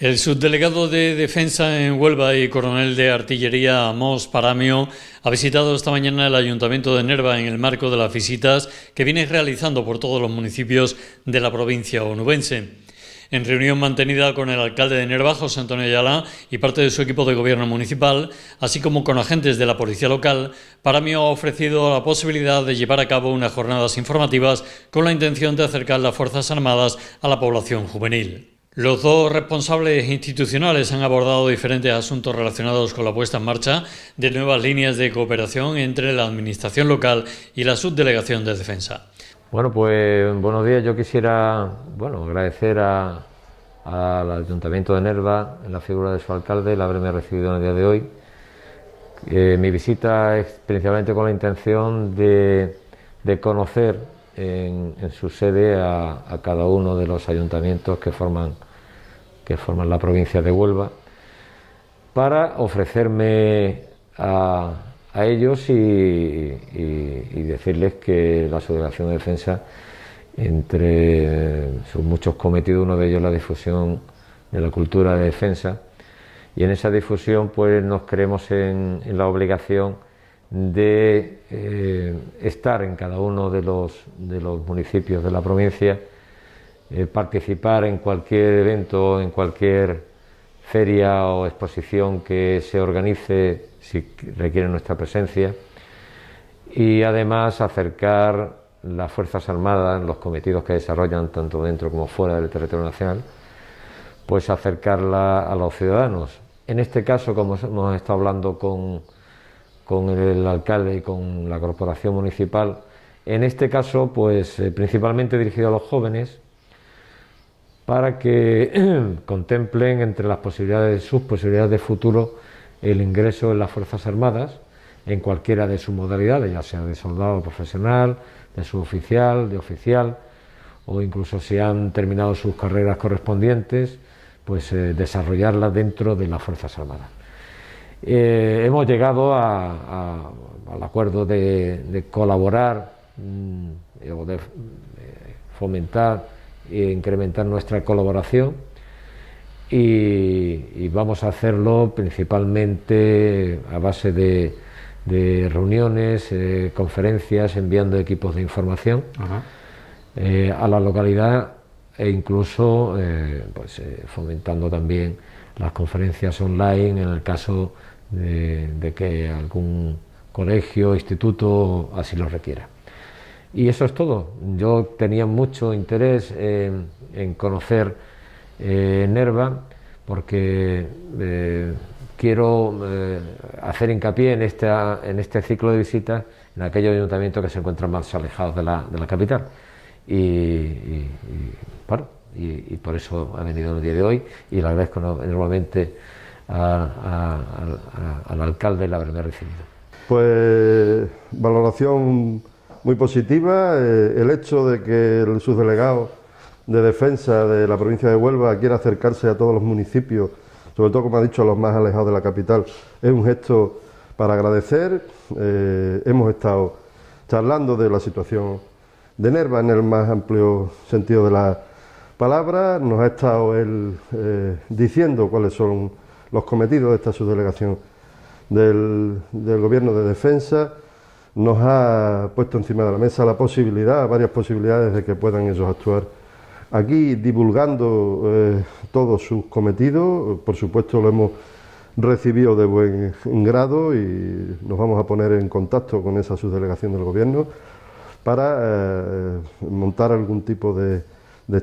El subdelegado de Defensa en Huelva y coronel de artillería Amos Paramio ha visitado esta mañana el Ayuntamiento de Nerva en el marco de las visitas que viene realizando por todos los municipios de la provincia onubense. En reunión mantenida con el alcalde de Nerva, José Antonio Ayala, y parte de su equipo de gobierno municipal, así como con agentes de la policía local, Paramio ha ofrecido la posibilidad de llevar a cabo unas jornadas informativas con la intención de acercar las Fuerzas Armadas a la población juvenil. Los dos responsables institucionales han abordado diferentes asuntos relacionados con la puesta en marcha de nuevas líneas de cooperación entre la Administración local y la Subdelegación de Defensa. Bueno, pues buenos días. Yo quisiera bueno, agradecer al Ayuntamiento de Nerva, en la figura de su alcalde, el haberme recibido en el día de hoy. Eh, mi visita es principalmente con la intención de, de conocer en, su sede a cada uno de los ayuntamientos que forman que forman la provincia de Huelva, para ofrecerme a, ellos y, decirles que la asociación de defensa, entre sus muchos cometidos, uno de ellos la difusión de la cultura de defensa, y en esa difusión pues nos creemos en, la obligación de eh, estar en cada uno de los, de los municipios de la provincia, eh, participar en cualquier evento, en cualquier feria o exposición que se organice si requiere nuestra presencia y además acercar las Fuerzas Armadas, los cometidos que desarrollan tanto dentro como fuera del territorio nacional, pues acercarla a los ciudadanos. En este caso, como hemos estado hablando con, con el alcalde y con la corporación municipal, en este caso, pues eh, principalmente dirigido a los jóvenes, para que contemplen entre las posibilidades, sus posibilidades de futuro, el ingreso en las Fuerzas Armadas, en cualquiera de sus modalidades, ya sea de soldado profesional, de suboficial, de oficial, o incluso si han terminado sus carreras correspondientes, pues eh, desarrollarlas dentro de las Fuerzas Armadas. Eh, hemos llegado al acuerdo de, colaborar mm, o de eh, fomentar incrementar nuestra colaboración y, vamos a hacerlo principalmente a base de, reuniones, eh, conferencias, enviando equipos de información eh, a la localidad e incluso eh, pues, fomentando también las conferencias online en el caso de, de que algún colegio, instituto así lo requiera. Y eso es todo. Yo tenía mucho interés en conocer eh, Nerva porque eh, quiero eh, hacer hincapié en, esta, en este ciclo de visitas en aquellos ayuntamientos que se encuentran más alejados de la, de la capital. Y, y, por eso ha venido el día de hoy y le agradezco enormemente al alcalde la haberme recibido. Pues valoración muy positiva. Eh, el hecho de que el subdelegado de defensa de la provincia de Huelva quiera acercarse a todos los municipios, sobre todo, como ha dicho, a los más alejados de la capital, es un gesto para agradecer. Eh, hemos estado charlando de la situación de Nerva en el más amplio sentido de la palabra. Nos ha estado él eh, diciendo cuáles son los cometidos de esta subdelegación del, del Gobierno de Defensa nos ha puesto encima de la mesa la posibilidad, varias posibilidades de que puedan ellos actuar aquí divulgando eh, todos sus cometidos. Por supuesto lo hemos recibido de buen grado y nos vamos a poner en contacto con esa subdelegación del Gobierno para eh, montar algún tipo de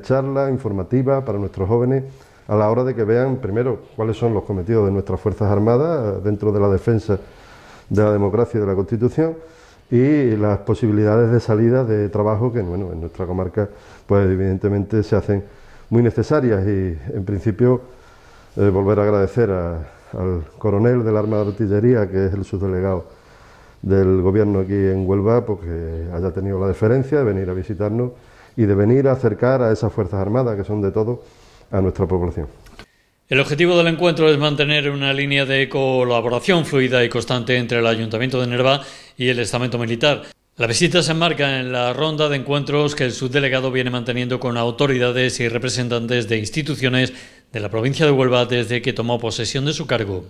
charla informativa para nuestros jóvenes a la hora de que vean primero cuáles son los cometidos de nuestras Fuerzas Armadas eh, dentro de la defensa de la democracia y de la Constitución y las posibilidades de salida de trabajo que bueno, en nuestra comarca pues evidentemente se hacen muy necesarias y en principio eh, volver a agradecer al coronel del arma de artillería que es el subdelegado del gobierno aquí en Huelva porque pues, haya tenido la deferencia de venir a visitarnos y de venir a acercar a esas Fuerzas Armadas que son de todo a nuestra población. El objetivo del encuentro es mantener una línea de colaboración fluida y constante entre el Ayuntamiento de Nerva y el Estamento Militar. La visita se enmarca en la ronda de encuentros que el subdelegado viene manteniendo con autoridades y representantes de instituciones de la provincia de Huelva desde que tomó posesión de su cargo.